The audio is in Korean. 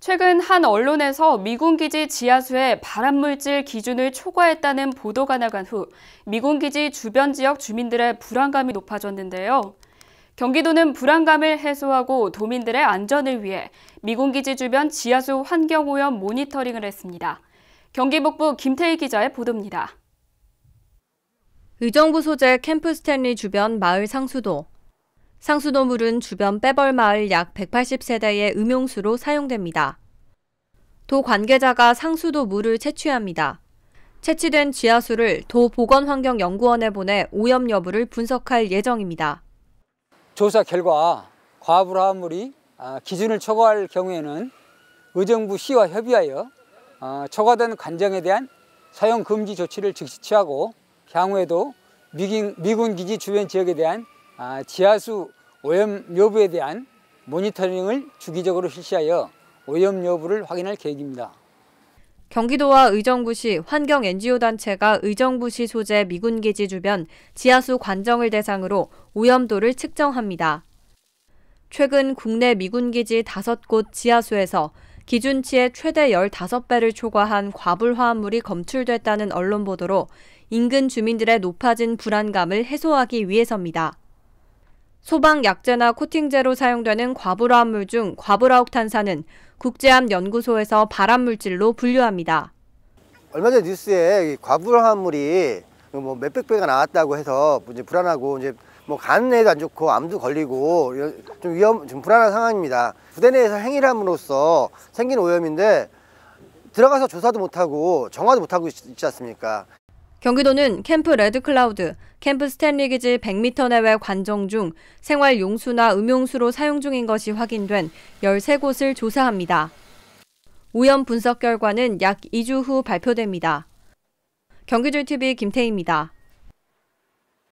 최근 한 언론에서 미군 기지 지하수에 발암물질 기준을 초과했다는 보도가 나간 후 미군 기지 주변 지역 주민들의 불안감이 높아졌는데요. 경기도는 불안감을 해소하고 도민들의 안전을 위해 미군 기지 주변 지하수 환경 오염 모니터링을 했습니다. 경기 북부 김태희 기자의 보도입니다. 의정부 소재 캠프 스탠리 주변 마을 상수도 상수도물은 주변 빼벌마을 약 180세대의 음용수로 사용됩니다. 도 관계자가 상수도 물을 채취합니다. 채취된 지하수를 도 보건환경연구원에 보내 오염 여부를 분석할 예정입니다. 조사 결과 과부화물이 아, 기준을 초과할 경우에는 의정부 시와 협의하여 아, 초과된 관정에 대한 사용 금지 조치를 즉시 취하고 향후에도 미군 기지 주변 지역에 대한 아, 지하수 오염 여부에 대한 모니터링을 주기적으로 실시하여 오염 여부를 확인할 계획입니다. 경기도와 의정부시 환경 NGO 단체가 의정부시 소재 미군기지 주변 지하수 관정을 대상으로 오염도를 측정합니다. 최근 국내 미군기지 5곳 지하수에서 기준치의 최대 15배를 초과한 과불화합물이 검출됐다는 언론 보도로 인근 주민들의 높아진 불안감을 해소하기 위해서입니다. 소방 약재나 코팅제로 사용되는 과불화합물 중 과불화옥탄산은 국제암연구소에서 발암물질로 분류합니다. 얼마 전 뉴스에 과불화합물이 뭐 몇백 배가 나왔다고 해서 뭐 이제 불안하고 이제 뭐 간에도 안 좋고 암도 걸리고 좀 위험 좀 불안한 상황입니다. 부대 내에서 행위 함으로써 생긴 오염인데 들어가서 조사도 못하고 정화도 못하고 있지 않습니까? 경기도는 캠프 레드클라우드, 캠프 스탠리 기지 100m 내외 관정 중 생활 용수나 음용수로 사용 중인 것이 확인된 13곳을 조사합니다. 우연 분석 결과는 약 2주 후 발표됩니다. 경기줄TV 김태희입니다.